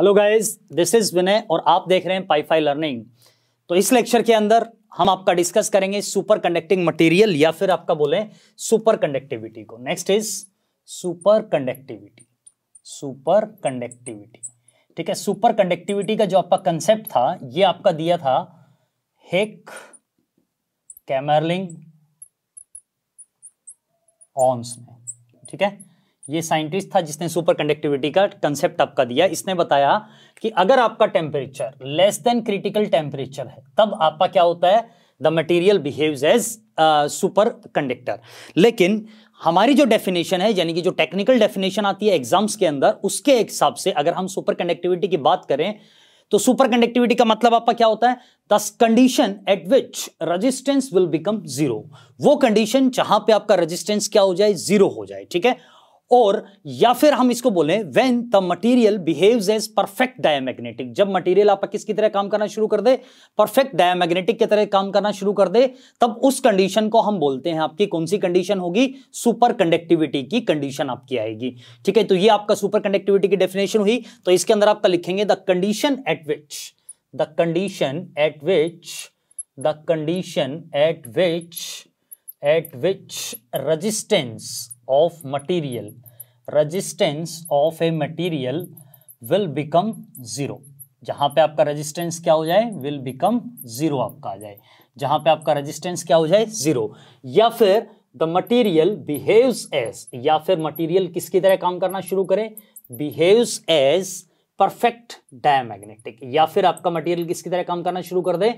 hello guys this is Vinay और आप देख रहे हैं पाईफाई लर्निंग तो इस लेक्चर के अंदर हम आपका डिस्कस करेंगे सुपर कंडक्टिंग मटेरियल या फिर आपका बोले सुपर कंडक्टिविटी को next is super conductivity super conductivity ठीक है सुपर कंडक्टिविटी का जो आपका कंसेप्ट था ये आपका दिया था हेक कैमरलिंग ऑन्स में ठीक है ये साइंटिस्ट था जिसने सुपर कंडक्टिविटी का कंसेप्ट आपका दिया इसने बताया कि अगर आपका temperature less than critical temperature है तब आपका क्या होता है the material behave as super superconductor लेकिन हमारी जो डेफिनेशन है यानी कि जो टेक्निकल डेफिनेशन आती है एग्जाम्स के अंदर उसके हिसाब से अगर हम सुपर कंडक्टिविटी की बात करें तो सुपर कंडक्टिविटी का मतलब आपका क्या होता है the condition at which resistance will become zero वो कंडीशन जहां पे आपका रजिस्टेंस क्या हो जाए जीरो हो जाए ठीक है और या फिर हम इसको बोले when the material behave as perfect diamagnetic जब मटीरियल आपका किसकी तरह काम करना शुरू कर दे परफेक्ट डायमैग्नेटिक की तरह काम करना शुरू कर दे तब उस कंडीशन को हम बोलते हैं आपकी कौन सी कंडीशन होगी सुपर कंडक्टिविटी की कंडीशन आपकी आएगी ठीक है तो ये आपका सुपर कंडक्टिविटी की डेफिनेशन हुई तो इसके अंदर आपका लिखेंगे the condition at which the condition at which the condition at which at which resistance of material resistance of a material will become zero जहाँ पे आपका रेजिस्टेंस क्या हो जाए विल बिकम जीरो आपका आ जाए जहाँ पे आपका रेजिस्टेंस क्या हो जाए जीरो या फिर द मटीरियल बिहेव्स एज या फिर मटीरियल किसकी तरह काम करना शुरू करे बिहेव्स एज परफेक्ट डायमैग्नेटिक या फिर आपका मटेरियल किसकी तरह काम करना शुरू कर दे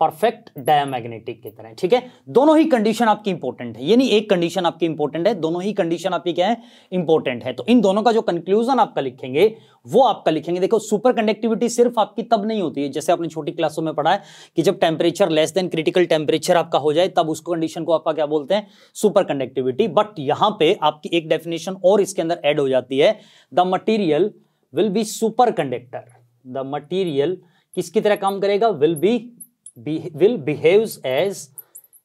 परफेक्ट डायमैग्नेटिक की तरह ठीक है दोनों ही कंडीशन आपकी इंपॉर्टेंट है ये नहीं एक कंडीशन आपकी इंपॉर्टेंट है दोनों ही कंडीशन आपकी क्या है इंपॉर्टेंट है तो इन दोनों का जो कंक्लूजन आपका लिखेंगे वो आपका लिखेंगे देखो सुपर कंडक्टिविटी सिर्फ आपकी तब नहीं होती है जैसे आपने छोटी क्लासों में पढ़ा है कि जब temperature less than critical temperature आपका हो जाए तब उसको कंडीशन को आपका क्या बोलते हैं सुपर कंडक्टिविटी बट यहां पे आपकी एक डेफिनेशन और इसके अंदर एड हो जाती है the material will be superconductor the material किसकी तरह काम करेगा will be be, will behaves as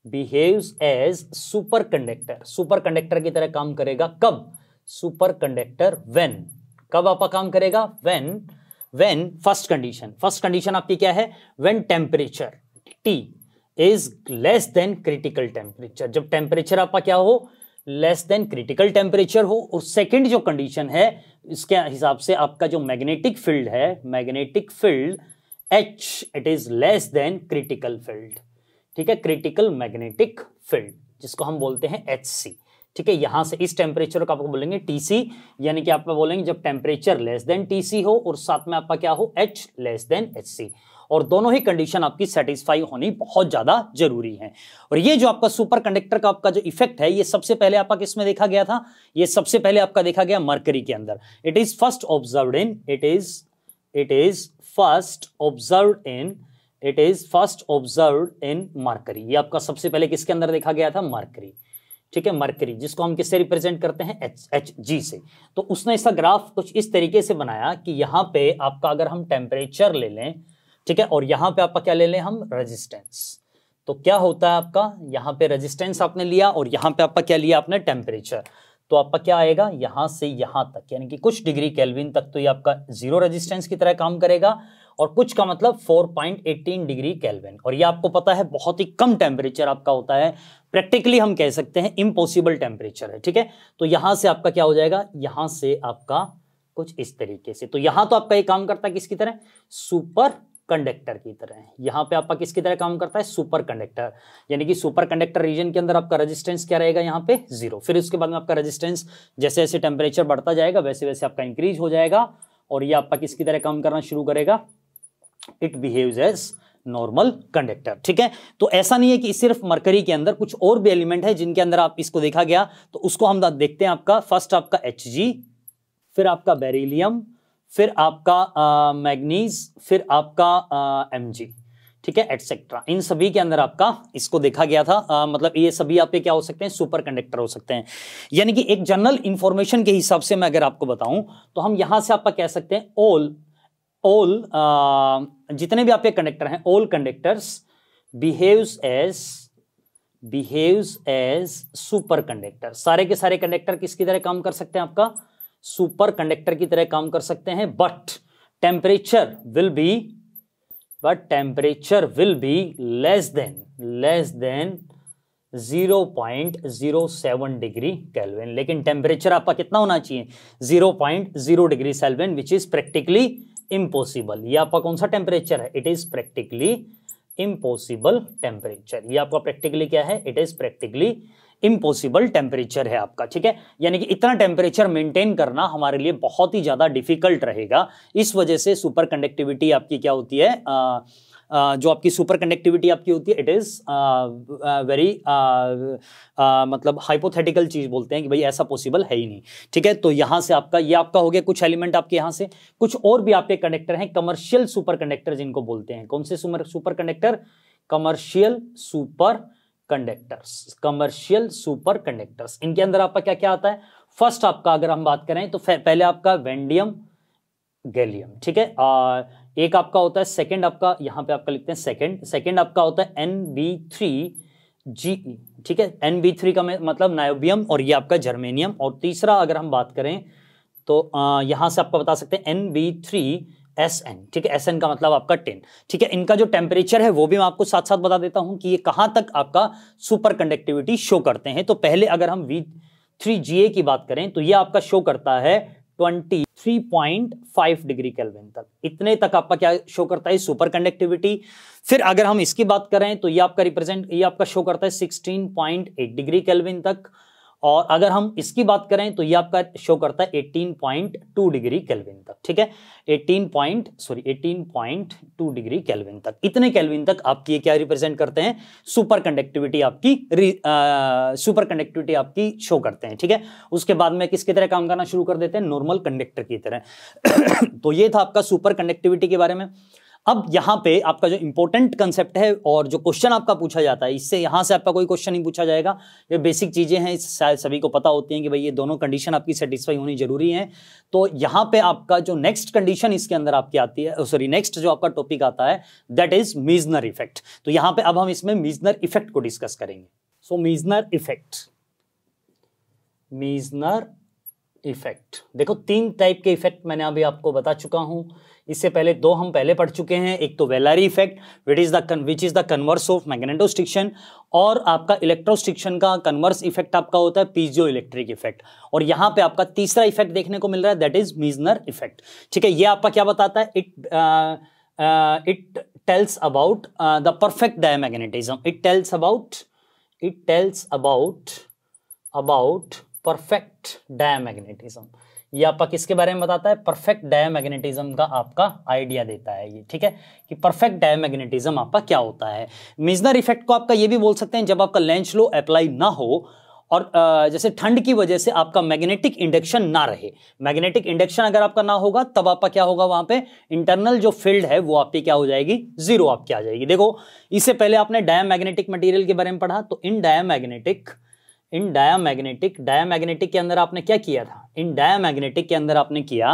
behaves as superconductor superconductor की तरह काम करेगा कब superconductor when कब आपका काम करेगा when when first condition first condition आपकी क्या है when temperature T is less than critical temperature जब temperature आपका क्या हो लेस देन क्रिटिकल टेम्परेचर हो और सेकेंड जो कंडीशन है इसके हिसाब से आपका जो मैग्नेटिक फील्ड है magnetic field H it is less than critical field ठीक है क्रिटिकल मैग्नेटिक फील्ड जिसको हम बोलते हैं एच सी ठीक है यहां से इस टेम्परेचर को आपको बोलेंगे टीसी यानी कि आप बोलेंगे जब टेम्परेचर लेस देन टीसी हो और साथ में आपका क्या हो H less than H C और दोनों ही कंडीशन आपकी सेटिस्फाई होनी बहुत ज़्यादा जरूरी है और ये जो आपका सुपर कंडक्टर का आपका जो इफेक्ट है ये सबसे पहले आपका किसमें देखा गया था ये सबसे पहले आपका देखा गया मर्करी के अंदर it is first observe in it is it is first observe in it is first observe in mercury ये आपका सबसे पहले किसके अंदर देखा गया था मरकरी ठीक है मरकरी जिसको हम किससे रिप्रेजेंट करते हैं एच एच जी से तो उसने इसका ग्राफ कुछ इस तरीके से बनाया कि यहाँ पे आपका अगर हम टेम्परेचर ले लें ठीक है और यहाँ पे आपका क्या ले लें हम रेजिस्टेंस तो क्या होता है आपका यहाँ पे रेजिस्टेंस आपने लिया और यहाँ पे आपका क्या लिया आपने टेम्परेचर तो आपका क्या आएगा यहां से यहां तक यानी कि कुछ डिग्री केल्विन तक तो ये आपका जीरो रेजिस्टेंस की तरह काम करेगा और कुछ का मतलब 4.18 डिग्री केल्विन और ये आपको पता है बहुत ही कम टेम्परेचर आपका होता है प्रैक्टिकली हम कह सकते हैं इम्पॉसिबल टेम्परेचर है ठीक है तो यहां से आपका क्या हो जाएगा यहां से आपका कुछ इस तरीके से तो यहां तो आपका ये काम करता है किसकी तरह सुपर कंडक्टर की तरह है यहाँ पे आपका किसकी तरह काम करता है सुपर कंडक्टर यानी कि सुपर कंडक्टर रीजन के अंदर आपका रेजिस्टेंस क्या रहेगा यहाँ पे जीरो फिर उसके बाद में आपका रेजिस्टेंस जैसे जैसे टेम्परेचर बढ़ता जाएगा वैसे वैसे आपका इंक्रीज हो जाएगा और ये आपका किसकी तरह काम करना शुरू करेगा it behave as normal conductor ठीक है तो ऐसा नहीं है कि सिर्फ मरकरी के अंदर कुछ और भी एलिमेंट है जिनके अंदर आप इसको देखा गया तो उसको हम देखते हैं आपका फर्स्ट आपका एच फिर आपका बेरिलियम फिर आपका मैग्नीज फिर आपका एम जी ठीक है एटसेट्रा इन सभी के अंदर आपका इसको देखा गया था आ, मतलब ये सभी आपके क्या हो सकते हैं सुपर कंडक्टर हो सकते हैं यानी कि एक जनरल इंफॉर्मेशन के हिसाब से मैं अगर आपको बताऊं तो हम यहां से आपका कह सकते हैं ऑल ऑल जितने भी आपके कंडक्टर हैं all conductors behaves as behaves as super superconductor सारे के सारे कंडक्टर किसकी तरह काम कर सकते हैं आपका सुपर कंडक्टर की तरह काम कर सकते हैं but temperature will be but temperature will be less than less than 0.07 degree kelvin लेकिन टेम्परेचर आपका कितना होना चाहिए 0.0 degree kelvin which is practically impossible ये आपका कौन सा टेम्परेचर है it is practically impossible temperature ये आपका प्रैक्टिकली क्या है it is practically impossible temperature है आपका ठीक है यानी कि इतना टेम्परेचर मेंटेन करना हमारे लिए बहुत ही ज़्यादा डिफिकल्ट रहेगा इस वजह से सुपर कंडक्टिविटी आपकी क्या होती है आ, Uh, जो आपकी सुपर कंडक्टिविटी आपकी होती है इट इज़ वेरी मतलब हाइपोथेटिकल चीज़ बोलते हैं कि भाई ऐसा पॉसिबल है ही नहीं ठीक है तो यहाँ से आपका ये आपका हो गया कुछ एलिमेंट आपके यहाँ से कुछ और भी आपके कंडक्टर हैं कमर्शियल सुपर कंडक्टर जिनको बोलते हैं कौन से superconductor commercial superconductors commercial superconductors इनके अंदर आपका क्या क्या आता है फर्स्ट आपका अगर हम बात करें तो पहले आपका वेंडियम गैलियम ठीक है एक आपका होता है सेकंड आपका यहाँ पे आपका लिखते हैं सेकंड सेकंड आपका होता है एन बी थ्री जी ठीक है एन बी थ्री का मतलब नायोबियम और ये आपका जर्मेनियम और तीसरा अगर हम बात करें तो आ, यहाँ से आपका बता सकते हैं N B three S N ठीक है एस एन का मतलब आपका टेन ठीक है इनका जो टेम्परेचर है वो भी मैं आपको साथ साथ बता देता हूं कि ये कहां तक आपका सुपर कंडक्टिविटी शो करते हैं तो पहले अगर हम वी थ्री जी ए की बात करें तो ये आपका शो करता है twenty three point five degree kelvin तक इतने तक आपका क्या शो करता है सुपर कंडक्टिविटी फिर अगर हम इसकी बात करें तो ये आपका रिप्रेजेंट ये आपका शो करता है sixteen point eight degree kelvin तक और अगर हम इसकी बात करें तो ये आपका शो करता है 18.2 डिग्री केल्विन तक ठीक है 18 पॉइंट सॉरी 18.2 डिग्री केल्विन तक इतने केल्विन तक आपकी ये क्या रिप्रेजेंट करते हैं सुपर कंडक्टिविटी आपकी आ, सुपर कंडक्टिविटी आपकी शो करते हैं ठीक है उसके बाद में किसकी तरह काम करना शुरू कर देते हैं नॉर्मल कंडक्टर की तरह तो ये था आपका सुपर कंडक्टिविटी के बारे में अब यहाँ पे आपका जो इंपॉर्टेंट कंसेप्ट है और जो क्वेश्चन आपका पूछा जाता है इससे यहाँ से आपका कोई क्वेश्चन नहीं पूछा जाएगा ये बेसिक चीज़ें हैं शायद सभी को पता होती हैं कि भाई ये दोनों कंडीशन आपकी सेटिस्फाई होनी जरूरी है तो यहाँ पे आपका जो नेक्स्ट कंडीशन इसके अंदर आपकी आती है सॉरी नेक्स्ट जो आपका टॉपिक आता है दैट इज मीजनर इफेक्ट तो यहाँ पे अब हम इसमें मीजनर इफेक्ट को डिस्कस करेंगे so Meissner effect Meissner effect देखो तीन टाइप के इफेक्ट मैंने अभी आपको बता चुका हूं इससे पहले दो हम पहले पढ़ चुके हैं एक तो Villari effect which is the which is the converse of magnetostriction और आपका इलेक्ट्रोस्टिक्शन का कन्वर्स इफेक्ट आपका होता है पीजियो इलेक्ट्रिक इफेक्ट और यहां पे आपका तीसरा इफेक्ट देखने को मिल रहा है दैट इज मीजनर इफेक्ट ठीक है ये आपका क्या बताता है it it tells about the perfect diamagnetism it tells about it tells about about perfect diamagnetism ये आपका किसके बारे में बताता है परफेक्ट डायमैग्नेटिज्म का आपका आइडिया देता है ये ठीक है कि परफेक्ट डायमैग्नेटिज्म आपका क्या होता है मिजनर इफेक्ट को आपका ये भी बोल सकते हैं जब आपका लेंच लो अप्लाई ना हो और जैसे ठंड की वजह से आपका मैग्नेटिक इंडक्शन ना रहे मैग्नेटिक इंडक्शन अगर आपका ना होगा तब आपका क्या होगा वहां पे इंटरनल जो फील्ड है वो आपकी क्या हो जाएगी जीरो आपकी आ जाएगी देखो इससे पहले आपने डायमैग्नेटिक मटेरियल के बारे में पढ़ा तो इन डायमैग्नेटिक मैग्नेटिक इन डायामैग्नेटिक मैग्नेटिक के अंदर आपने क्या किया था इन मैग्नेटिक के अंदर आपने किया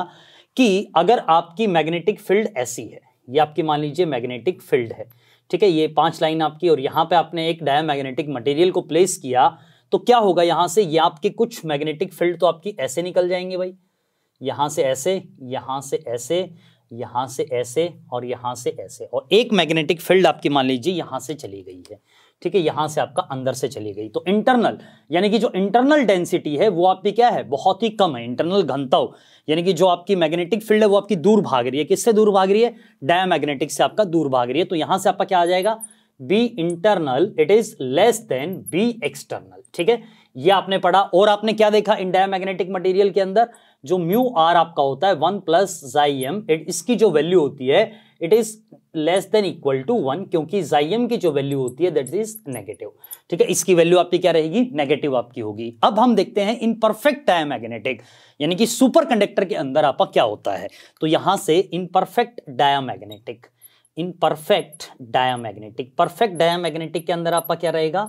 कि अगर आपकी मैग्नेटिक फील्ड ऐसी है ये आपकी मान लीजिए मैग्नेटिक फील्ड है ठीक है ये पांच लाइन आपकी और यहाँ पे आपने एक मैग्नेटिक मटेरियल को प्लेस किया तो क्या होगा यहाँ से ये आपके कुछ मैग्नेटिक फील्ड तो आपकी ऐसे निकल जाएंगे भाई यहाँ से ऐसे यहाँ से ऐसे यहाँ से ऐसे और यहाँ से ऐसे और एक मैग्नेटिक फील्ड आपकी मान लीजिए यहाँ से चली गई है ठीक है यहां से आपका अंदर से चली गई तो इंटरनल यानी कि जो इंटरनल डेंसिटी है वो आपकी क्या है बहुत ही कम है इंटरनल घनताओं यानी कि जो आपकी मैग्नेटिक फील्ड है वो आपकी दूर भाग रही है किससे दूर भाग रही है डायमैग्नेटिक से आपका दूर भाग रही है तो यहां से आपका क्या आ जाएगा B internal it is less than B external ठीक है ये आपने पढ़ा और आपने क्या देखा इन डायमैग्नेटिक मटेरियल के अंदर जो म्यू आर आपका होता है वन प्लस इसकी जो वैल्यू होती है it is less than equal to one क्योंकि जाइम की जो वैल्यू होती है दैट इज नेगेटिव ठीक है इसकी वैल्यू आपकी क्या रहेगी नेगेटिव आपकी होगी अब हम देखते हैं इन परफेक्ट टाइम मैग्नेटिक यानी कि सुपर कंडक्टर के अंदर आपका क्या होता है तो यहां से इन परफेक्ट डायामैग्नेटिक इन परफेक्ट डायामैग्नेटिक परफेक्ट डायामैग्नेटिक के अंदर आपका क्या रहेगा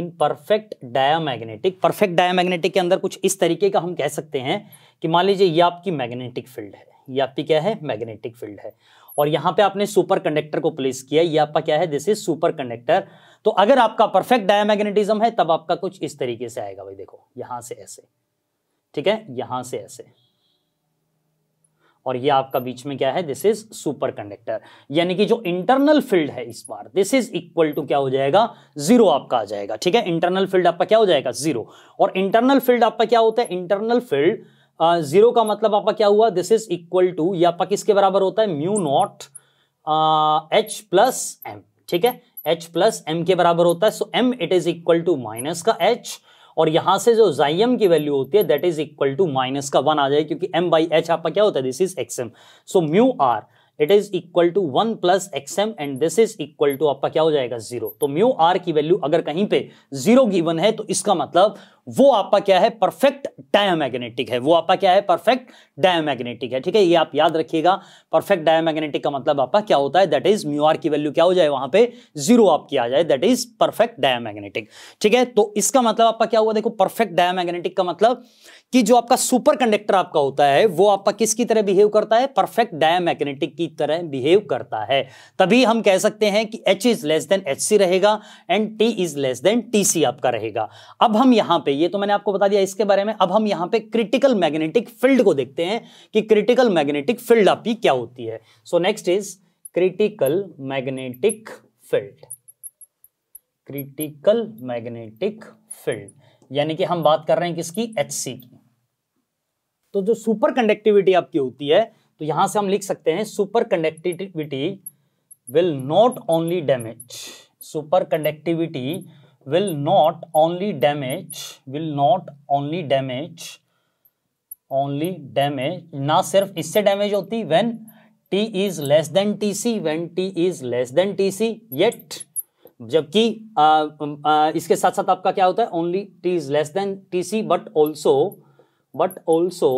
इन परफेक्ट डायामैग्नेटिक परफेक्ट डायामैग्नेटिक के अंदर कुछ इस तरीके का हम कह सकते हैं कि मान लीजिए ये आपकी मैग्नेटिक फील्ड है ये आपकी क्या है मैग्नेटिक फील्ड है और यहां पे आपने सुपर कंडक्टर को प्लेस किया ये आपका क्या है दिस इज सुपर कंडक्टर तो अगर आपका परफेक्ट डायमैग्नेटिज्म है तब आपका कुछ इस तरीके से आएगा भाई देखो यहां से ऐसे ठीक है यहां से ऐसे और ये आपका बीच में क्या है दिस इज सुपर कंडक्टर यानी कि जो इंटरनल फील्ड है इस बार दिस इज इक्वल टू क्या हो जाएगा जीरो आपका आ जाएगा ठीक है इंटरनल फील्ड आपका क्या हो जाएगा जीरो और इंटरनल फील्ड आपका क्या होता है इंटरनल फील्ड जीरो का मतलब आपका क्या हुआ दिस इज इक्वल टू ये आपका किसके बराबर होता है mu naught H plus M ठीक है एच प्लस एम के बराबर होता है so M it is equal to minus का एच और यहां से जो जाइम की वैल्यू होती है that is equal to minus का वन आ जाए क्योंकि एम बाई एच आपका क्या होता है this is X M so mu R it is equal to one plus X M and this is equal to आपका क्या हो जाएगा जीरो तो म्यू आर की वैल्यू अगर कहीं पे जीरो गिवन है तो इसका मतलब वो आपका क्या है परफेक्ट डायमैग्नेटिक है वो आपका क्या है परफेक्ट डायमैग्नेटिक है ठीक है ये आप याद रखिएगा परफेक्ट डायमैग्नेटिक का मतलब आपका क्या होता है दैट इज म्यू आर की वैल्यू क्या हो जाए वहां पे जीरो आपकी आ जाए दैट इज परफेक्ट डायमैग्नेटिक ठीक है तो इसका मतलब आपका क्या हुआ देखो परफेक्ट डायमैग्नेटिक का मतलब कि जो आपका सुपर कंडक्टर आपका होता है वो आपका किसकी तरह बिहेव करता है परफेक्ट डायमैग्नेटिक की तरह बिहेव करता है तभी हम कह सकते हैं कि H is less than H C रहेगा and T is less than T C आपका रहेगा अब हम यहां पे ये तो मैंने आपको बता दिया इसके बारे में अब हम यहां पे क्रिटिकल मैग्नेटिक फील्ड को देखते हैं कि क्रिटिकल मैग्नेटिक फील्ड आपकी क्या होती है so next is critical magnetic field critical magnetic field यानी कि हम बात कर रहे हैं किसकी एच सी की तो जो सुपर कंडक्टिविटी आपकी होती है तो यहां से हम लिख सकते हैं superconductivity will not only damage superconductivity will not only damage will not only damage only damage ना सिर्फ इससे डैमेज होती when T is less than T C when T is less than T C yet जबकि इसके साथ साथ आपका क्या होता है only T is less than T C but also but also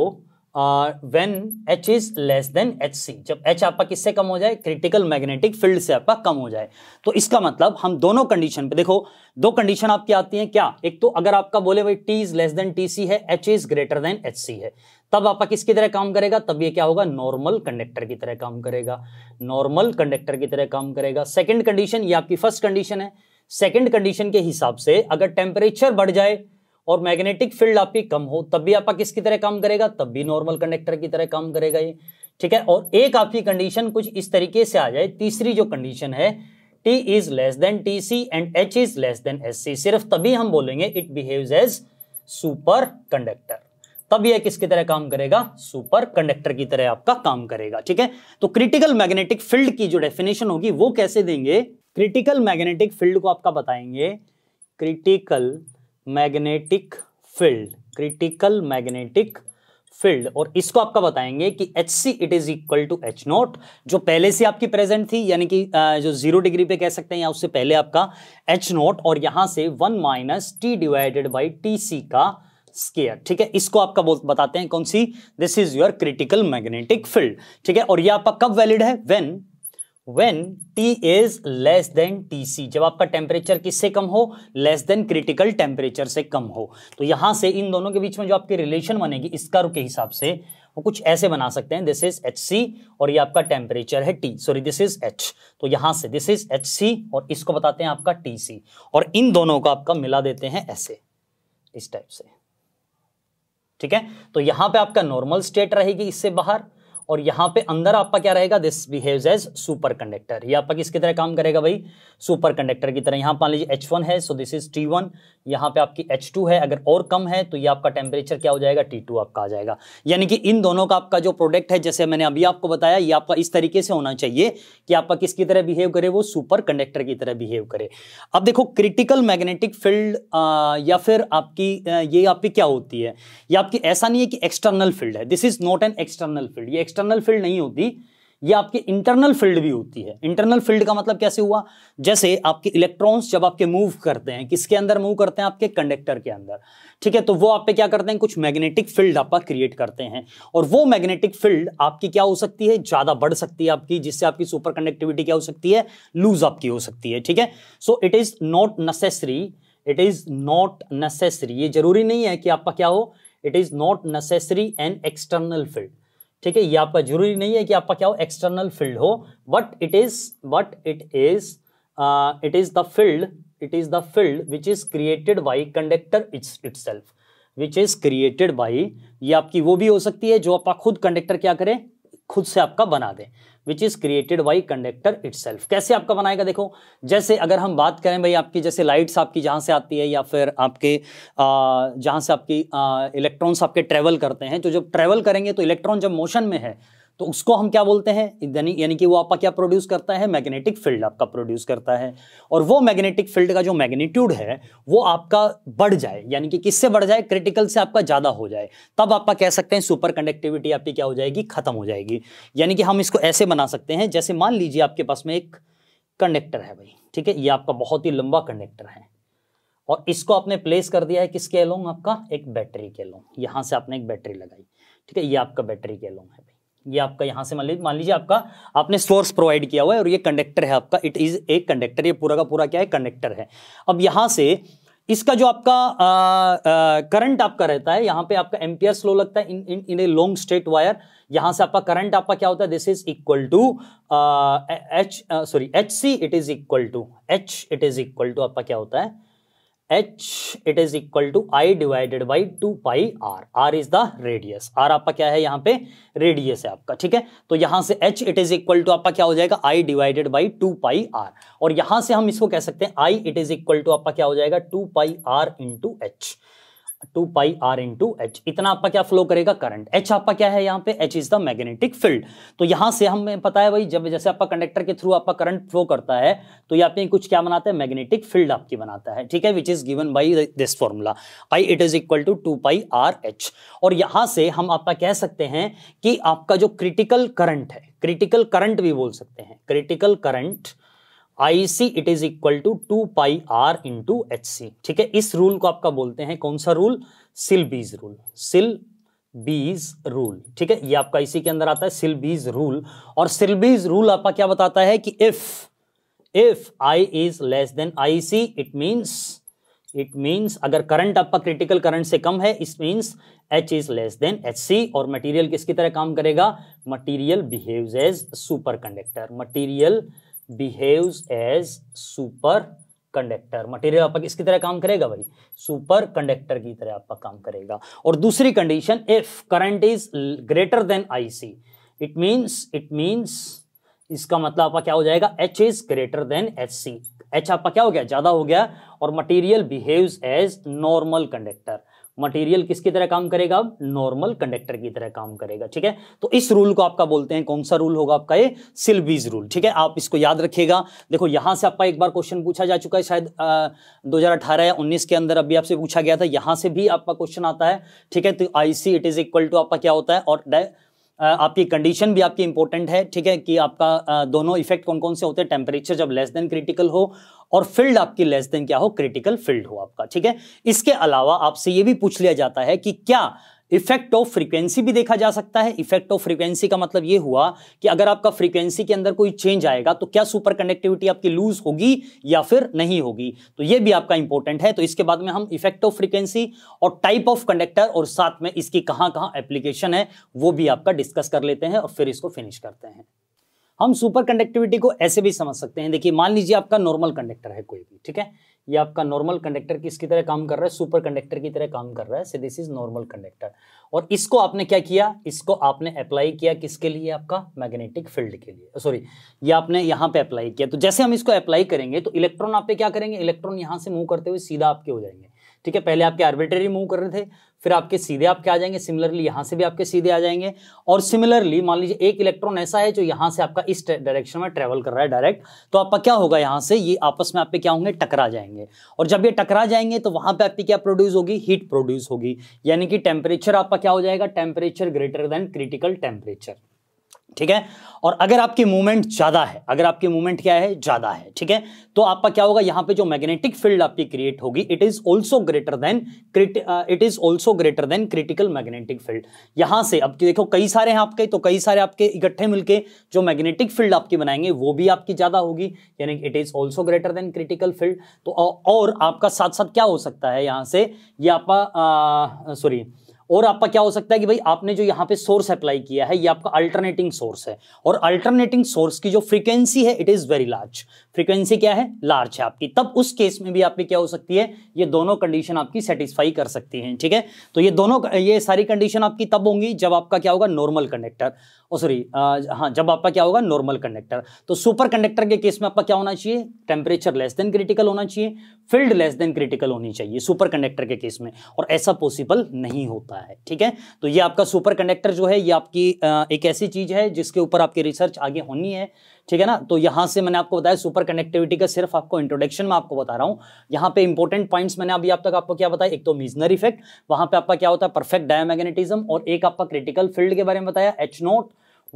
when H is less than H C जब H आपका किससे कम हो जाए क्रिटिकल मैग्नेटिक फील्ड से आपका कम हो जाए तो इसका मतलब हम दोनों कंडीशन पे देखो दो कंडीशन आपकी आती हैं क्या एक तो अगर आपका बोले भाई T is less than T C है H is greater than H C है तब आपका किसकी तरह काम करेगा तब ये क्या होगा नॉर्मल कंडक्टर की तरह काम करेगा नॉर्मल कंडक्टर की तरह काम करेगा सेकेंड कंडीशन ये आपकी फर्स्ट कंडीशन है सेकेंड कंडीशन के हिसाब से अगर टेम्परेचर बढ़ जाए और मैग्नेटिक फील्ड आपकी कम हो तब भी आपका किसकी तरह काम करेगा तब भी नॉर्मल कंडक्टर की तरह काम करेगा ये ठीक है और एक आपकी कंडीशन कुछ इस तरीके से आ जाए तीसरी जो कंडीशन है T is less than T C and H is less than S C सिर्फ तभी हम बोलेंगे it behave as super superconductor तब यह किसकी तरह काम करेगा सुपर कंडक्टर की तरह आपका काम करेगा ठीक है तो क्रिटिकल मैग्नेटिक फील्ड की जो डेफिनेशन होगी वो कैसे देंगे क्रिटिकल मैग्नेटिक फील्ड को आपका बताएंगे critical magnetic field critical magnetic field और इसको आपका बताएंगे कि H C it is equal to H naught जो पहले से आपकी प्रेजेंट थी यानी कि जो जीरो डिग्री पे कह सकते हैं या उससे पहले आपका एच नॉट और यहां से one minus T divided by T C का स्केयर ठीक है इसको आपका बताते हैं कौन सी this is your critical magnetic field ठीक है और ये आपका कब वैलिड है when T is less than T C जब आपका टेम्परेचर किससे कम हो लेस देन क्रिटिकल टेम्परेचर से कम हो तो यहां से इन दोनों के बीच में जो आपकी रिलेशन बनेगी इस कर्व के हिसाब से वो कुछ ऐसे बना सकते हैं दिस इज एच सी और ये आपका टेम्परेचर है T sorry this is H तो यहां से दिस इज एच सी और इसको बताते हैं आपका टी सी और इन दोनों को आपका मिला देते हैं ऐसे इस टाइप से ठीक है तो यहां पे आपका नॉर्मल स्टेट रहेगी इससे बाहर और यहां पे अंदर आपका क्या रहेगा this behaves as super superconductor ये आपका किसकी तरह काम करेगा भाई सुपर कंडक्टर की तरह यहां पान लीजिए एच वन है so this is T one यहाँ पे आपकी H2 है अगर और कम है तो ये आपका टेम्परेचर क्या हो जाएगा T2 आपका आ जाएगा यानी कि इन दोनों का आपका जो प्रोडक्ट है जैसे मैंने अभी आपको बताया ये आपका इस तरीके से होना चाहिए कि आपका किसकी तरह बिहेव करे वो सुपर कंडक्टर की तरह बिहेव करे अब देखो क्रिटिकल मैग्नेटिक फील्ड या फिर आपकी ये आपकी क्या होती है ये आपकी ऐसा नहीं है कि एक्सटर्नल फील्ड है this is not an external field ये एक्सटर्नल फील्ड नहीं होती ये आपकी इंटरनल फील्ड भी होती है इंटरनल फील्ड का मतलब कैसे हुआ जैसे आपके इलेक्ट्रॉन्स जब आपके मूव करते हैं किसके अंदर मूव करते हैं आपके कंडक्टर के अंदर ठीक है तो वो आप पे क्या करते हैं कुछ मैग्नेटिक फील्ड आपका क्रिएट करते हैं और वो मैग्नेटिक फील्ड आपकी क्या हो सकती है ज़्यादा बढ़ सकती है आपकी जिससे आपकी सुपर कंडक्टिविटी क्या हो सकती है लूज आपकी हो सकती है ठीक है so it is not necessary it is not necessary ये जरूरी नहीं है कि आपका क्या हो it is not necessary an external field ठीक है ये आपका जरूरी नहीं है कि आपका क्या हो एक्सटर्नल फील्ड हो but it is but it is it is the field it is the field which is created by conductor its itself which is created by ये आपकी वो भी हो सकती है जो आपका खुद कंडक्टर क्या करें खुद से आपका बना दें which is created by conductor it कैसे आपका बनाएगा देखो जैसे अगर हम बात करें भाई आपकी जैसे लाइट्स आपकी जहाँ से आती है या फिर आपके जहाँ से आपकी इलेक्ट्रॉन्स आपके ट्रैवल करते हैं तो जब ट्रैवल करेंगे तो इलेक्ट्रॉन जब मोशन में है तो उसको हम क्या बोलते हैं यानी कि वो आपका क्या प्रोड्यूस करता है मैग्नेटिक फील्ड आपका प्रोड्यूस करता है और वो मैग्नेटिक फील्ड का जो मैग्नीट्यूड है वो आपका बढ़ जाए यानी कि किससे बढ़ जाए क्रिटिकल से आपका ज़्यादा हो जाए तब आपका कह सकते हैं सुपर कंडक्टिविटी आपकी क्या हो जाएगी खत्म हो जाएगी यानी कि हम इसको ऐसे बना सकते हैं जैसे मान लीजिए आपके पास में एक कंडक्टर है भाई ठीक है ये आपका बहुत ही लंबा कंडक्टर है और इसको आपने प्लेस कर दिया है किसके अलोंग आपका एक बैटरी के अलोंग यहाँ से आपने एक बैटरी लगाई ठीक है ये आपका बैटरी के अलोंग है भाई ये आपका यहाँ से मान लीजिए मान लीजिए आपका आपने सोर्स प्रोवाइड किया हुआ है और ये कंडक्टर है आपका इट इज़ ए कंडक्टर ये पूरा का पूरा क्या है कंडक्टर है अब यहाँ से इसका जो आपका करंट आपका रहता है यहाँ पे आपका एम्पियर स्लो लगता है in in in a long straight wire यहाँ से आपका करंट आपका क्या होता है this is equal to H sorry H C it is equal to H it is equal to आपका क्या होता है H it is equal to I divided by two pi R R is the radius R आपका क्या है यहाँ पे radius है आपका ठीक है तो यहां से H it is equal to आपका क्या हो जाएगा I divided by two pi R और यहां से हम इसको कह सकते हैं I it is equal to आपका क्या हो जाएगा two pi R into H two pi R into H इतना आपका क्या फ्लो करेगा करंट एच आपका क्या है यहाँ पे H is the magnetic field तो यहां से हमें पता है भाई जब जैसे आपका कंडक्टर के थ्रू आपका करंट फ्लो करता है तो यहाँ पे कुछ क्या बनाता है मैग्नेटिक फील्ड आपकी बनाता है ठीक है which is given by this formula I it is equal to two pi R H और यहां से हम आपका कह सकते हैं कि आपका जो क्रिटिकल करंट है क्रिटिकल करंट भी बोल सकते हैं critical current I C it is equal to two pi R into H C ठीक है इस रूल को आपका बोलते हैं कौन सा रूल सिल बीज रूल सिल बीज रूल ठीक है ये आपका इसी के अंदर आता है सिल बीज रूल और सिल बीज रूल आपका क्या बताता है कि if if I is less than I C it means it means अगर करंट आपका क्रिटिकल करंट से कम है इस means H is less than H C और मटीरियल किसकी तरह काम करेगा material behave as super superconductor material behaves as super superconductor material आपका किसकी तरह काम करेगा भाई सुपर कंडक्टर की तरह आपका काम करेगा और दूसरी condition if current is greater than IC it means it means इसका मतलब आपका क्या हो जाएगा H is greater than H C H आपका क्या हो गया ज्यादा हो गया और material behaves as normal conductor material किसकी तरह काम करेगा अब नॉर्मल कंडक्टर की तरह काम करेगा ठीक है तो इस रूल को आपका बोलते हैं कौन सा रूल होगा आपका ये सिल्वीज रूल ठीक है आप इसको याद रखिएगा देखो यहाँ से आपका एक बार क्वेश्चन पूछा जा चुका है शायद दो हजार या उन्नीस के अंदर अभी आपसे पूछा गया था यहाँ से भी आपका क्वेश्चन आता है ठीक है तो IC it is equal to आपका क्या होता है और आपकी कंडीशन भी आपकी इंपॉर्टेंट है ठीक है कि आपका दोनों इफेक्ट कौन कौन से होते हैं टेम्परेचर जब लेस देन क्रिटिकल हो और फील्ड आपकी लेस देन क्या हो क्रिटिकल फील्ड हो आपका ठीक है इसके अलावा आपसे ये भी पूछ लिया जाता है कि क्या इफेक्ट ऑफ फ्रीक्वेंसी भी देखा जा सकता है इफेक्ट ऑफ फ्रीक्वेंसी का मतलब ये हुआ कि अगर आपका फ्रीक्वेंसी के अंदर कोई चेंज आएगा तो क्या सुपर कनेक्टिविटी आपकी लूज होगी या फिर नहीं होगी तो ये भी आपका इंपॉर्टेंट है तो इसके बाद में हम इफेक्ट ऑफ फ्रीक्वेंसी और टाइप ऑफ कंडक्टर और साथ में इसकी कहाँ कहाँ एप्लीकेशन है वो भी आपका डिस्कस कर लेते हैं और फिर इसको फिनिश करते हैं हम सुपर कंडक्टिविटी को ऐसे भी समझ सकते हैं देखिए मान लीजिए आपका नॉर्मल कंडक्टर है कोई भी ठीक है ये आपका नॉर्मल कंडक्टर किसकी तरह काम कर रहा है सुपर कंडक्टर की तरह काम कर रहा है so this is normal conductor और इसको आपने क्या किया इसको आपने अप्लाई किया किसके लिए आपका मैग्नेटिक फील्ड के लिए सॉरी ये आपने यहाँ पे अप्लाई किया तो जैसे हम इसको अप्लाई करेंगे तो इलेक्ट्रॉन आप पे क्या करेंगे इलेक्ट्रॉन यहाँ से मूव करते हुए सीधा आपके हो जाएंगे ठीक है पहले आपके आर्बिट्रेरी मूव कर रहे थे फिर आपके सीधे आपके आ जाएंगे सिमिलरली यहाँ से भी आपके सीधे आ जाएंगे और सिमिलरली मान लीजिए एक इलेक्ट्रॉन ऐसा है जो यहाँ से आपका इस डायरेक्शन में ट्रेवल कर रहा है डायरेक्ट तो आपका क्या होगा यहाँ से ये आपस में आपके क्या होंगे टकरा जाएंगे और जब ये टकरा जाएंगे तो वहाँ पर आपकी क्या प्रोड्यूस होगी हीट प्रोड्यूस होगी यानी कि टेम्परेचर आपका क्या हो जाएगा temperature greater than critical temperature ठीक है और अगर आपकी मूवमेंट ज़्यादा है अगर आपकी मूवमेंट क्या है ज़्यादा है ठीक है तो आपका क्या होगा यहां पे जो मैग्नेटिक फील्ड आपकी क्रिएट होगी it is also greater than it is also greater than critical magnetic field यहां से अब देखो कई सारे हैं आपके तो कई सारे आपके इकट्ठे मिलके जो मैग्नेटिक फील्ड आपकी बनाएंगे वो भी आपकी ज़्यादा होगी यानी it is also greater than critical field तो और आपका साथ साथ क्या हो सकता है यहाँ से ये यह आपका सॉरी uh, और आपका क्या हो सकता है कि भाई आपने जो यहाँ पे सोर्स अप्लाई किया है ये आपका अल्टरनेटिंग सोर्स है और अल्टरनेटिंग सोर्स की जो फ्रीक्वेंसी है it is very large frequency क्या है लार्ज है आपकी तब उस केस में भी आपकी क्या हो सकती है ये दोनों कंडीशन आपकी सेटिस्फाई कर सकती हैं ठीक है तो ये दोनों ये सारी कंडीशन आपकी तब होंगी जब आपका क्या होगा नॉर्मल कंडक्टर ओ सॉरी हाँ जब आपका क्या होगा नॉर्मल कंडक्टर तो सुपर कंडक्टर के केस में आपका क्या होना चाहिए टेम्परेचर लेस देन क्रिटिकल होना चाहिए फील्ड लेस देन क्रिटिकल होनी चाहिए सुपर कंडक्टर के केस में और ऐसा पॉसिबल नहीं होता है ठीक है तो ये आपका सुपर कंडक्टर जो है ये आपकी एक ऐसी चीज है जिसके ऊपर आपकी रिसर्च आगे होनी है ठीक है ना तो यहां से मैंने आपको बताया सुपर कनेक्टिविटी का सिर्फ आपको इंट्रोडक्शन में आपको बता रहा हूँ यहाँ पे इंपॉर्टेंट पॉइंट्स मैंने अभी आप तक आपको क्या बताया एक तो मिजनर इफेक्ट वहां पे आपका क्या होता है परफेक्ट डायमैग्नेटिज्म और एक आपका क्रिटिकल फील्ड के बारे में बताया H naught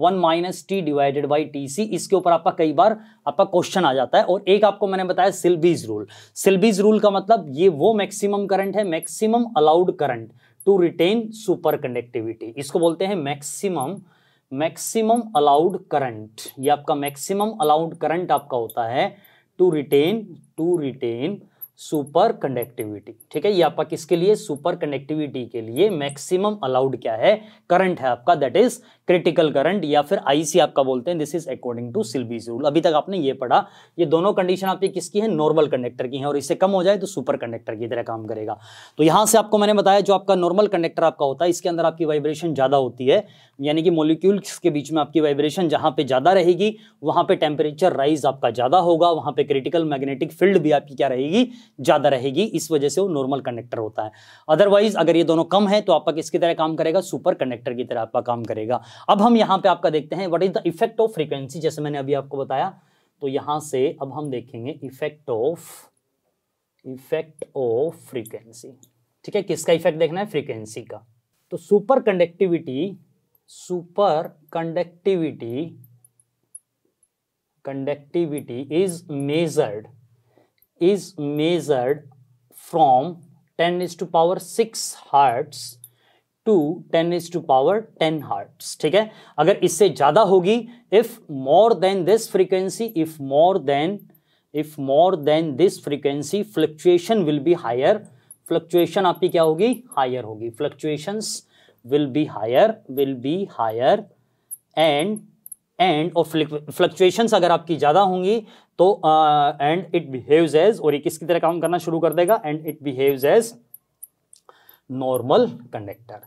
one minus T divided by T C इसके ऊपर आपका कई बार आपका क्वेश्चन आ जाता है और एक आपको मैंने बताया सिल्बीज रूल सिल्बीज रूल का मतलब ये वो मैक्सिमम करंट है maximum allowed current to retain super conductivity इसको बोलते हैं मैक्सिमम मैक्सिमम अलाउड करंट ये आपका मैक्सिमम अलाउड करंट आपका होता है to retain to retain super conductivity ठीक है ये आपका किसके लिए सुपर कंडक्टिविटी के लिए मैक्सिमम अलाउड क्या है करंट है आपका दैट इज क्रिटिकल करंट या फिर आईसी आपका बोलते हैं this is according to Silsbee's rule अभी तक आपने ये पढ़ा ये दोनों कंडीशन आपकी किसकी है नॉर्मल कंडक्टर की है और इससे कम हो जाए तो सुपर कंडक्टर की तरह काम करेगा तो यहां से आपको मैंने बताया जो आपका नॉर्मल कंडक्टर आपका होता है इसके अंदर आपकी वाइब्रेशन ज्यादा होती है यानी कि मोलिक्यूल्स के बीच में आपकी वाइब्रेशन जहां पे ज्यादा रहेगी वहां पे टेम्परेचर राइज आपका ज्यादा होगा वहां पे क्रिटिकल मैग्नेटिक फील्ड भी आपकी क्या रहेगी ज़्यादा रहेगी इस वजह से वो नॉर्मल कंडक्टर होता है अदरवाइज अगर ये दोनों कम है तो आपका किसकी तरह काम करेगा सुपर कंडक्टर की तरह आपका काम करेगा अब हम यहाँ पे आपका देखते हैं what is the effect of frequency जैसे मैंने अभी आपको बताया तो यहां से अब हम देखेंगे effect of effect of frequency ठीक है किसका इफेक्ट देखना है फ्रीक्वेंसी का तो super conductivity super conductivity conductivity is measured is measured from ten is to power six hertz to ten is to power ten hertz ठीक है अगर इससे ज्यादा होगी if more than this frequency if more than if more than this frequency fluctuation will be higher fluctuation आपकी क्या होगी higher होगी fluctuation will be higher will be higher and and और फ्लक्चुएशंस अगर आपकी ज़्यादा होंगी तो एंड इट बिहेव्स एज और ये किसकी तरह काम करना शुरू कर देगा and it behaves as normal conductor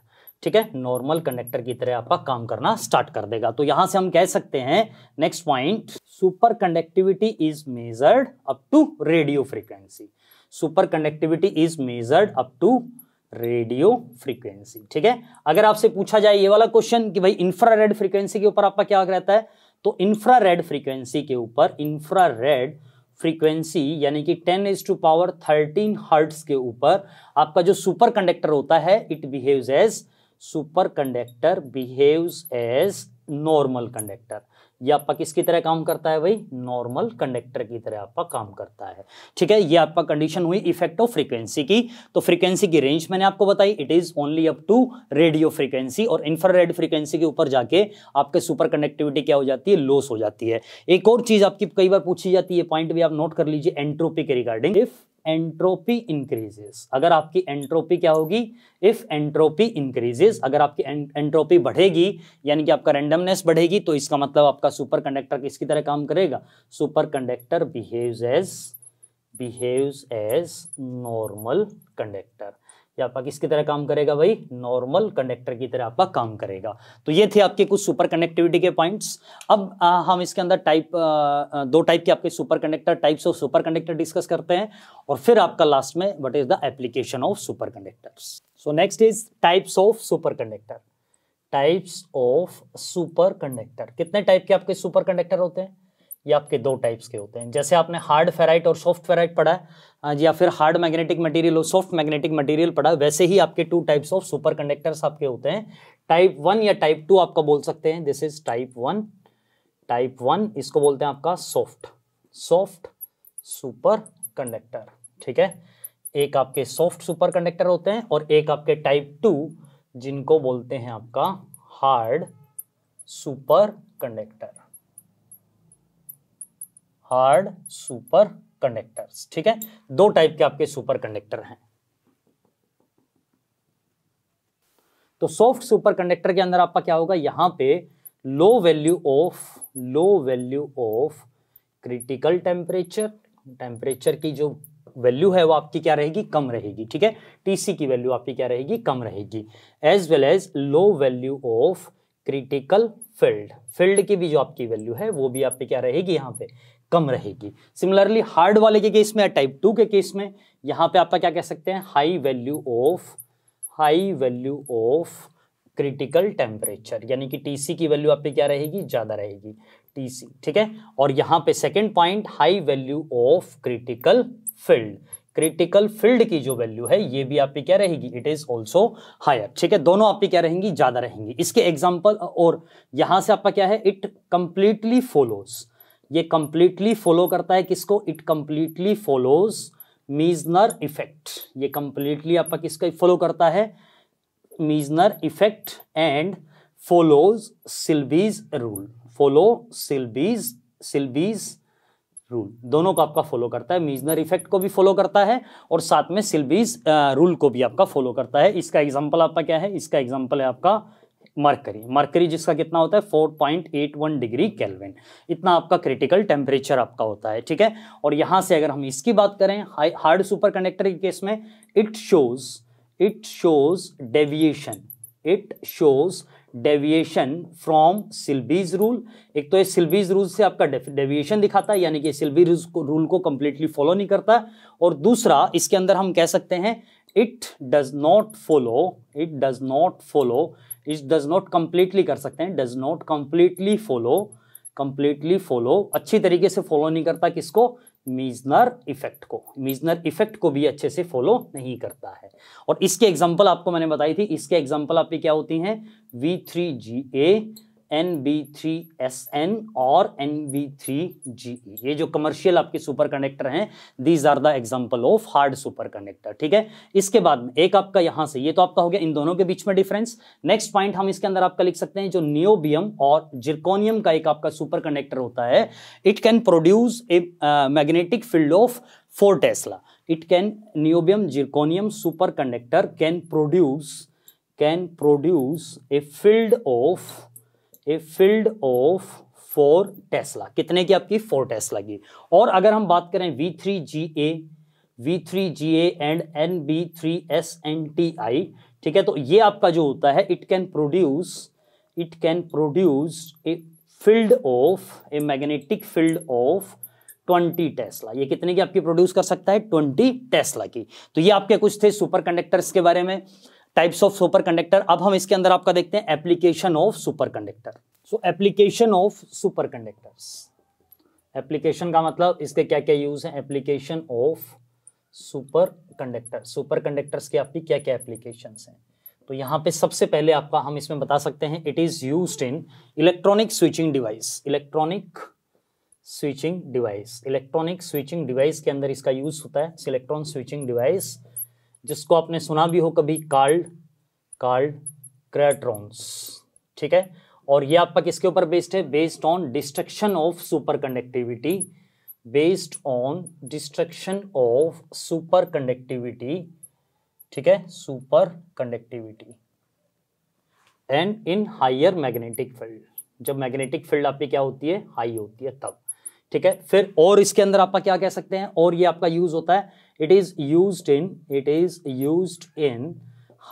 ठीक है नॉर्मल कंडक्टर की तरह आपका काम करना स्टार्ट कर देगा तो यहां से हम कह सकते हैं next point super conductivity is measured up to radio frequency super conductivity is measured up to radio frequency ठीक है अगर आपसे पूछा जाए ये वाला क्वेश्चन कि भाई इंफ्रारेड फ्रीक्वेंसी के ऊपर आपका क्या रहता है तो इंफ्रारेड फ्रीक्वेंसी के ऊपर इंफ्रारेड फ्रीक्वेंसी यानी कि 10 इज टू पावर 13 हर्ट्स के ऊपर आपका जो सुपर कंडक्टर होता है it behaves as super conductor behaves as normal conductor ये आपका किसकी तरह काम करता है भाई नॉर्मल कंडक्टर की तरह आपका काम करता है ठीक है ये आपका कंडीशन हुई इफेक्ट ऑफ फ्रीक्वेंसी की तो फ्रीक्वेंसी की रेंज मैंने आपको बताई it is only up to radio frequency और इंफ्रारेड फ्रीक्वेंसी के ऊपर जाके आपके सुपर कंडक्टिविटी क्या हो जाती है लॉस हो जाती है एक और चीज आपकी कई बार पूछी जाती है पॉइंट भी आप नोट कर लीजिए एंट्रोपी के रिगार्डिंग इफ एंट्रोपी इंक्रीजेस अगर आपकी एंट्रोपी क्या होगी इफ एंट्रोपी इंक्रीजेस अगर आपकी एंट्रोपी बढ़ेगी यानी कि आपका रेंडमनेस बढ़ेगी तो इसका मतलब आपका सुपर कंडक्टर किसकी तरह काम करेगा super conductor behave as behave as normal conductor ये आपका किसकी तरह काम करेगा भाई नॉर्मल कंडक्टर की तरह आपका काम करेगा तो ये थे आपके कुछ सुपर कंडक्टिविटी के पॉइंट्स अब आ, हम इसके अंदर टाइप आ, दो टाइप के आपके super conductor types of super conductor discuss करते हैं और फिर आपका लास्ट में what is the application of super conductors so next is types of super conductor types of super conductor कितने टाइप के आपके सुपर कंडक्टर होते हैं ये आपके दो टाइप्स के होते हैं जैसे आपने हार्ड फेराइट और सॉफ्ट फेराइट पढ़ा है या फिर हार्ड मैग्नेटिक मटेरियल और सॉफ्ट मैग्नेटिक मटेरियल पढ़ा वैसे ही आपके two types of super conductors आपके होते हैं टाइप वन या टाइप टू आपका बोल सकते हैं this is type one type one इसको बोलते हैं आपका सॉफ्ट सॉफ्ट सुपर कंडक्टर ठीक है एक आपके सॉफ्ट सुपर कंडक्टर होते हैं और एक आपके टाइप टू जिनको बोलते हैं आपका hard super conductor hard super conductors ठीक है दो टाइप के आपके सुपर कंडक्टर हैं तो सॉफ्ट सुपर कंडक्टर के अंदर आपका क्या होगा यहां पे low value of low value of critical temperature temperature की जो वैल्यू है वो आपकी क्या रहेगी कम रहेगी ठीक है टीसी की वैल्यू आपकी क्या रहेगी कम रहेगी as well as low value of critical field field की भी जो आपकी वैल्यू है वो भी आपकी क्या रहेगी यहाँ पे कम रहेगी सिमिलरली हार्ड वाले के केस में या टाइप टू के केस में यहाँ पे आपका क्या कह सकते हैं high value of high value of critical temperature यानी कि टीसी की वैल्यू आप पे क्या रहेगी ज़्यादा रहेगी टीसी ठीक है और यहाँ पे second point high value of critical field critical field की जो वैल्यू है ये भी आप पे क्या रहेगी इट इज ऑल्सो हायर ठीक है दोनों आप पे क्या रहेंगी ज़्यादा रहेंगी इसके एग्जाम्पल और यहाँ से आपका क्या है इट कंप्लीटली फॉलोज ये कंप्लीटली फॉलो करता है किसको it completely follows Meissner effect ये कंप्लीटली आपका किसका फॉलो करता है Meissner effect and follows Silsbee's rule follow Silsbee's Silsbee's rule दोनों को आपका फॉलो करता है मीजनर इफेक्ट को भी फॉलो करता है और साथ में सिल्बीज रूल uh, को भी आपका फॉलो करता है इसका एग्जाम्पल आपका क्या है इसका एग्जाम्पल है आपका मरकरी मरकरी जिसका कितना होता है 4.81 डिग्री केल्विन इतना आपका क्रिटिकल टेम्परेचर आपका होता है ठीक है और यहाँ से अगर हम इसकी बात करें हार्ड सुपर कंडक्टर के केस में it shows it shows deviation it shows deviation from Silsbee's rule एक तो ये सिल्बीज रूल से आपका डेविएशन दिखाता है यानी कि सिल्बीज रूल को कंप्लीटली फॉलो नहीं करता और दूसरा इसके अंदर हम कह सकते हैं it does not follow it does not follow is does not completely कर सकते हैं does not completely follow completely follow अच्छी तरीके से फॉलो नहीं करता किसको मीजनर इफेक्ट को मीजनर इफेक्ट को भी अच्छे से फॉलो नहीं करता है और इसके एग्जाम्पल आपको मैंने बताई थी इसके एग्जाम्पल आपकी क्या होती हैं V three G A N B three S N और N B three G E ये जो कमर्शियल आपके सुपर कंडक्टर हैं these are the example of hard super conductor ठीक है इसके बाद में एक आपका यहाँ से ये तो आपका हो गया इन दोनों के बीच में डिफरेंस नेक्स्ट पॉइंट हम इसके अंदर आपका लिख सकते हैं जो नियोबियम और जिरकोनियम का एक आपका सुपर कंडक्टर होता है it can produce a magnetic field of four tesla can niobium zirconium super conductor can produce can produce a field of a field of four tesla कितने की आपकी फोर टेस्ला की और अगर हम बात करें V three G A V three G A and N B three S N T I ठीक है तो ये आपका जो होता है it can produce it can produce a field of a magnetic field of twenty tesla ये कितने की आपकी प्रोड्यूस कर सकता है ट्वेंटी टेस्ला की तो ये आपके कुछ थे सुपर कंडक्टर्स के बारे में टाइप्स ऑफ सुपर कंडक्टर अब हम इसके अंदर आपका देखते हैं application of super conductor so application of super conductor application का मतलब इसके क्या क्या यूज है application of super conductor super conductors के आपकी क्या क्या एप्लीकेशन हैं तो यहाँ पे सबसे पहले आपका हम इसमें बता सकते हैं it is use in electronic switching device electronic switching device electronic switching device के अंदर इसका यूज होता है इलेक्ट्रॉन स्विचिंग डिवाइस जिसको आपने सुना भी हो कभी कार्ड कार्ड क्रेट्रॉन्स ठीक है और ये आपका किसके ऊपर बेस्ड है based on destruction of super conductivity based on destruction of super conductivity ठीक है super conductivity and in higher magnetic field जब मैग्नेटिक फील्ड आपकी क्या होती है हाई होती है तब ठीक है फिर और इसके अंदर आपका क्या कह सकते हैं और ये आपका यूज होता है it is used in it is used in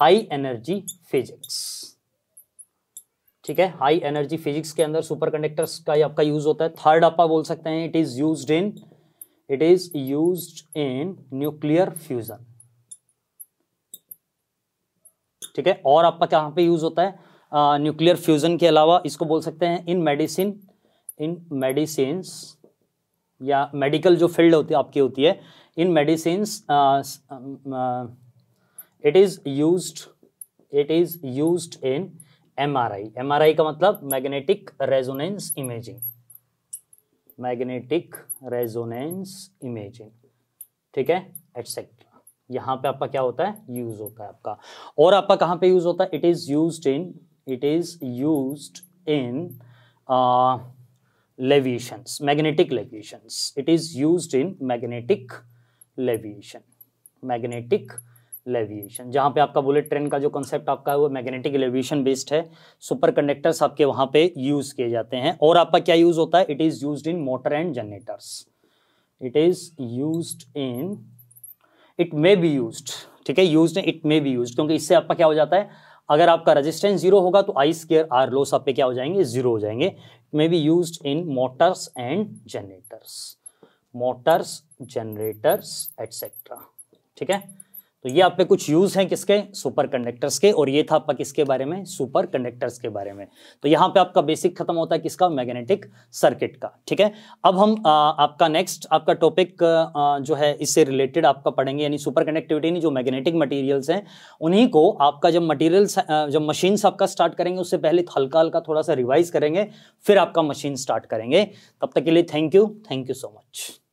high energy physics ठीक है हाई एनर्जी फिजिक्स के अंदर सुपर कंडक्टर्स का आपका यूज होता है थर्ड आप बोल सकते हैं it is used in it is used in nuclear fusion ठीक है और आपका कहाँ पे यूज होता है न्यूक्लियर फ्यूजन के अलावा इसको बोल सकते हैं इन मेडिसिन इन मेडिसिन या मेडिकल जो फील्ड होती है आपकी होती है medicine it is use it is use in M R I M R I का मतलब magnetic resonance imaging magnetic resonance imaging ठीक है एटसेट्रा यहाँ पे आपका क्या होता है यूज होता है आपका और आपका कहां पे यूज होता है it is use in it is use in levitations magnetic levitations it is use in magnetic levitation magnetic levitation जहाँ पे आपका बुलेट ट्रेन का जो कॉन्सेप्ट आपका है वो मैग्नेटिक लेविएशन बेस्ड है सुपर कंडक्टर्स आपके वहाँ पे यूज़ किए जाते हैं और आपका क्या यूज़ होता है it is use in motor and generators it is use in it may be use ठीक है use it may be use क्योंकि इससे आपका क्या हो जाता है अगर आपका रजिस्टेंस जीरो होगा तो आई स्केयर आर लोस आप पे क्या हो जाएंगे जीरो हो जाएंगे may be use in motors and generators motors generators et cetera ठीक है तो ये आप पे कुछ यूज हैं किसके सुपर कंडक्टर्स के और ये था आपका किसके बारे में सुपर कंडक्टर्स के बारे में तो यहाँ पे आपका बेसिक खत्म होता है किसका मैग्नेटिक सर्किट का ठीक है अब हम आ, आपका नेक्स्ट आपका टॉपिक जो है इससे रिलेटेड आपका पढ़ेंगे यानी सुपर कंडक्टिविटी नहीं जो मैग्नेटिक मटीरियल्स हैं उन्हीं को आपका जब मटीरियल्स जब मशीन आपका स्टार्ट करेंगे उससे पहले हल्का हल्का थोड़ा सा रिवाइज करेंगे फिर आपका मशीन स्टार्ट करेंगे तब तक के लिए thank you thank you so much